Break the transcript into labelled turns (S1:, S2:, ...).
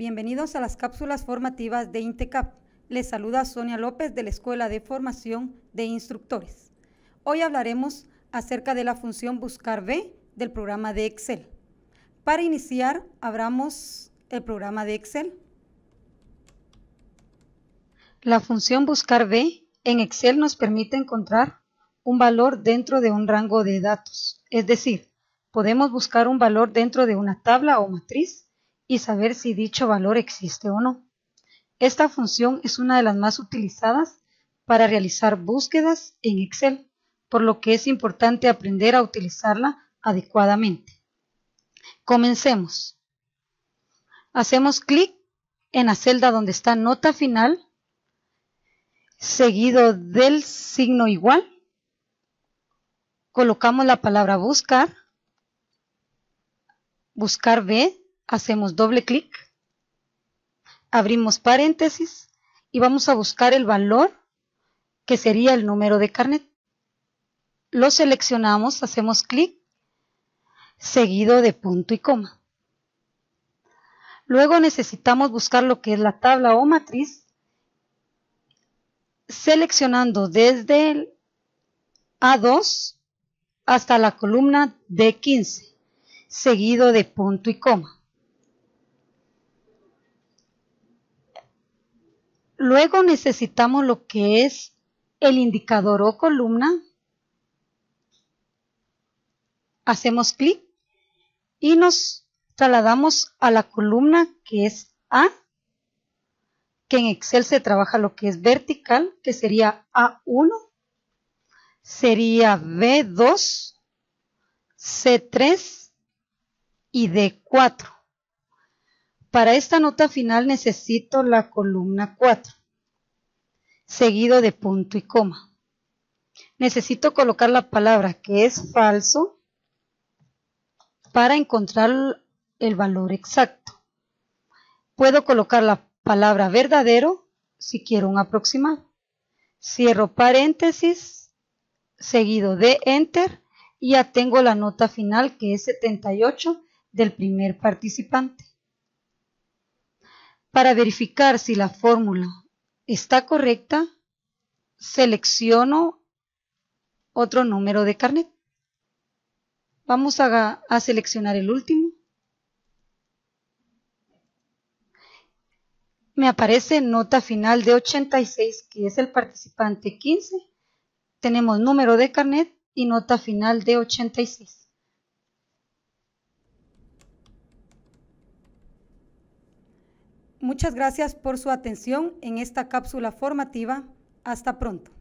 S1: Bienvenidos a las cápsulas formativas de INTECAP. Les saluda Sonia López de la Escuela de Formación de Instructores. Hoy hablaremos acerca de la función Buscar B del programa de Excel. Para iniciar, abramos el programa de Excel. La función Buscar B en Excel nos permite encontrar un valor dentro de un rango de datos, es decir, podemos buscar un valor dentro de una tabla o matriz y saber si dicho valor existe o no. Esta función es una de las más utilizadas para realizar búsquedas en Excel, por lo que es importante aprender a utilizarla adecuadamente. Comencemos. Hacemos clic en la celda donde está nota final, seguido del signo igual. Colocamos la palabra buscar, buscar B, hacemos doble clic, abrimos paréntesis y vamos a buscar el valor que sería el número de carnet. Lo seleccionamos, hacemos clic, seguido de punto y coma. Luego necesitamos buscar lo que es la tabla o matriz, seleccionando desde el A2 hasta la columna D15, seguido de punto y coma. Luego necesitamos lo que es el indicador o columna. Hacemos clic y nos trasladamos a la columna que es A, que en Excel se trabaja lo que es vertical, que sería A1, sería B2, C3 y D4. Para esta nota final necesito la columna 4 seguido de punto y coma. Necesito colocar la palabra que es falso para encontrar el valor exacto. Puedo colocar la palabra verdadero si quiero un aproximado. Cierro paréntesis, seguido de enter, y ya tengo la nota final que es 78 del primer participante. Para verificar si la fórmula está correcta, selecciono otro número de carnet. Vamos a, seleccionar el último. Me aparece nota final de 86, que es el participante 15. Tenemos número de carnet y nota final de 86. Muchas gracias por su atención en esta cápsula formativa. Hasta pronto.